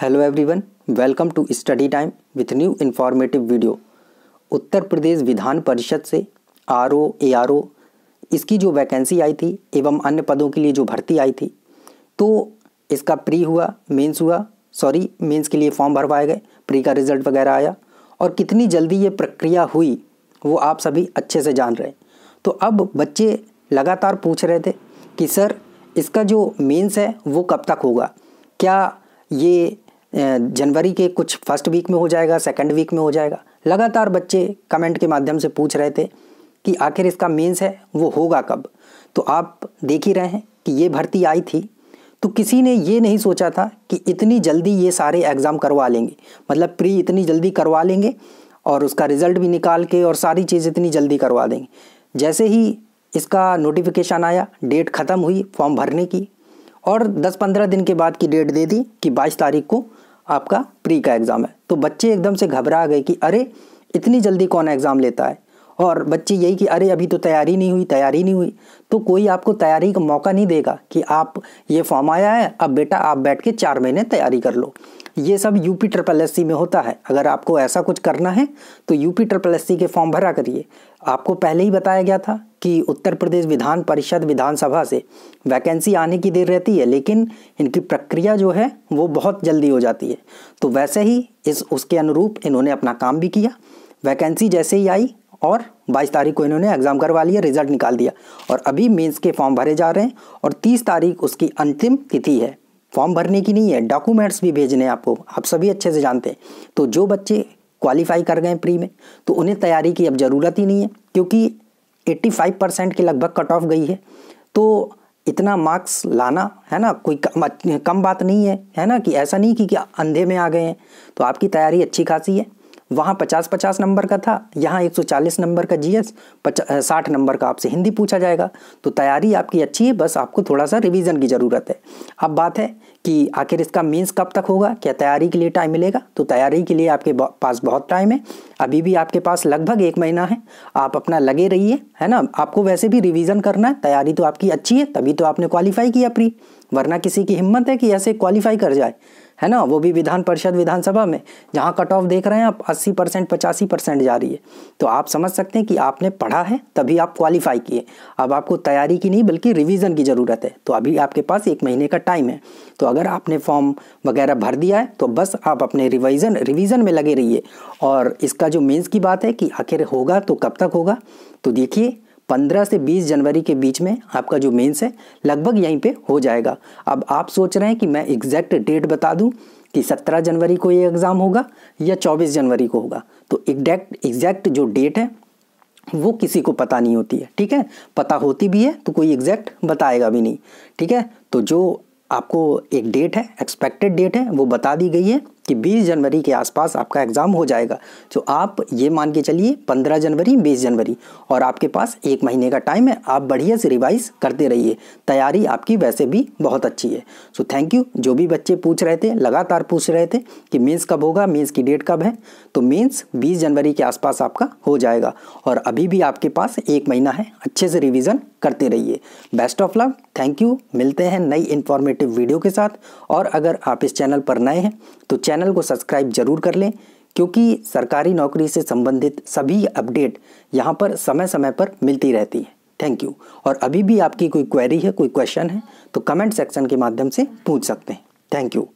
hello everyone welcome to study time with new informative video Uttar Pradesh Vidhan Parishad से R O A R O इसकी जो vacancy आई थी एवं अन्य पदों के लिए जो भर्ती आई थी तो इसका प्री हुआ मेंस हुआ सॉरी मेंस के लिए फॉर्म भरवाए गए प्री का रिजल्ट वगैरह आया और कितनी जल्दी ये प्रक्रिया हुई वो आप सभी अच्छे से जान रहे तो अब बच्चे लगातार पूछ रहे थे कि सर इसका जो मेंस है वो कब तक होगा क्या ये जनवरी के कुछ फर्स्ट वीक में हो जाएगा सेकंड वीक में हो जाएगा लगातार बच्चे कमेंट के माध्यम से पूछ रहे थे कि आखिर इसका मेंस है वो होगा कब तो आप देख ही रहे हैं कि ये भर्ती आई थी तो किसी ने ये नहीं सोचा था कि इतनी जल्दी ये सारे एग्ज़ाम करवा लेंगे मतलब प्री इतनी जल्दी करवा लेंगे और उसका रिज़ल्ट भी निकाल के और सारी चीज़ इतनी जल्दी करवा देंगे जैसे ही इसका नोटिफिकेशन आया डेट ख़त्म हुई फॉर्म भरने की और 10-15 दिन के बाद की डेट दे दी कि 22 तारीख को आपका प्री का एग्ज़ाम है तो बच्चे एकदम से घबरा गए कि अरे इतनी जल्दी कौन एग्ज़ाम लेता है और बच्चे यही कि अरे अभी तो तैयारी नहीं हुई तैयारी नहीं हुई तो कोई आपको तैयारी का मौका नहीं देगा कि आप ये फॉर्म आया है अब बेटा आप बैठ के चार महीने तैयारी कर लो ये सब यूपी ट्रिपल एस में होता है अगर आपको ऐसा कुछ करना है तो यूपी ट्रिपल एस के फॉर्म भरा करिए आपको पहले ही बताया गया था कि उत्तर प्रदेश विधान परिषद विधानसभा से वैकेंसी आने की देर रहती है लेकिन इनकी प्रक्रिया जो है वो बहुत जल्दी हो जाती है तो वैसे ही इस उसके अनुरूप इन्होंने अपना काम भी किया वैकेंसी जैसे ही आई और 22 तारीख को इन्होंने एग्ज़ाम करवा लिया रिजल्ट निकाल दिया और अभी मेंस के फॉर्म भरे जा रहे हैं और 30 तारीख उसकी अंतिम तिथि है फॉर्म भरने की नहीं है डॉक्यूमेंट्स भी भेजने हैं आपको आप सभी अच्छे से जानते हैं तो जो बच्चे क्वालिफाई कर गए प्री में तो उन्हें तैयारी की अब ज़रूरत ही नहीं है क्योंकि 85 परसेंट के लगभग कट ऑफ गई है तो इतना मार्क्स लाना है ना कोई कम, कम बात नहीं है है ना कि ऐसा नहीं कि, कि अंधे में आ गए हैं तो आपकी तैयारी अच्छी खासी है वहाँ पचास पचास नंबर का था यहाँ एक सौ चालीस नंबर का जीएस साठ नंबर का आपसे हिंदी पूछा जाएगा तो तैयारी आपकी अच्छी है बस आपको थोड़ा सा रिवीजन की ज़रूरत है अब बात है कि आखिर इसका मीन्स कब तक होगा क्या तैयारी के लिए टाइम मिलेगा तो तैयारी के लिए आपके पास बहुत टाइम है अभी भी आपके पास लगभग एक महीना है आप अपना लगे रहिए है, है ना आपको वैसे भी रिविज़न करना है तैयारी तो आपकी अच्छी है तभी तो आपने क्वालिफाई किया प्री वरना किसी की हिम्मत है कि ऐसे क्वालिफाई कर जाए है ना वो भी विधान परिषद विधानसभा में जहाँ कट ऑफ देख रहे हैं आप 80 परसेंट पचासी परसेंट जा रही है तो आप समझ सकते हैं कि आपने पढ़ा है तभी आप क्वालिफाई किए अब आपको तैयारी की नहीं बल्कि रिवीजन की ज़रूरत है तो अभी आपके पास एक महीने का टाइम है तो अगर आपने फॉर्म वगैरह भर दिया है तो बस आप अपने रिवाइजन रिविज़न में लगे रहिए और इसका जो मेन्स की बात है कि आखिर होगा तो कब तक होगा तो देखिए 15 से 20 जनवरी के बीच में आपका जो मेंस है लगभग यहीं पे हो जाएगा अब आप सोच रहे हैं कि मैं एग्जैक्ट डेट बता दूं कि 17 जनवरी को ये एग्ज़ाम होगा या 24 जनवरी को होगा तो एग्जैक्ट एग्जैक्ट जो डेट है वो किसी को पता नहीं होती है ठीक है पता होती भी है तो कोई एग्जैक्ट बताएगा भी नहीं ठीक है तो जो आपको एक डेट है एक्सपेक्टेड डेट है वो बता दी गई है कि 20 जनवरी के आसपास आपका एग्ज़ाम हो जाएगा तो आप ये मान के चलिए 15 जनवरी 20 जनवरी और आपके पास एक महीने का टाइम है आप बढ़िया से रिवाइज करते रहिए तैयारी आपकी वैसे भी बहुत अच्छी है सो थैंक यू जो भी बच्चे पूछ रहे थे लगातार पूछ रहे थे कि मेन्स कब होगा मेन्स की डेट कब है तो मेन्स बीस जनवरी के आसपास आपका हो जाएगा और अभी भी आपके पास एक महीना है अच्छे से रिविज़न करते रहिए best of love thank you मिलते हैं नई इन्फॉर्मेटिव वीडियो के साथ और अगर आप इस चैनल पर नए हैं तो चैनल चैनल को सब्सक्राइब जरूर कर लें क्योंकि सरकारी नौकरी से संबंधित सभी अपडेट यहाँ पर समय समय पर मिलती रहती है थैंक यू और अभी भी आपकी कोई क्वेरी है कोई क्वेश्चन है तो कमेंट सेक्शन के माध्यम से पूछ सकते हैं थैंक यू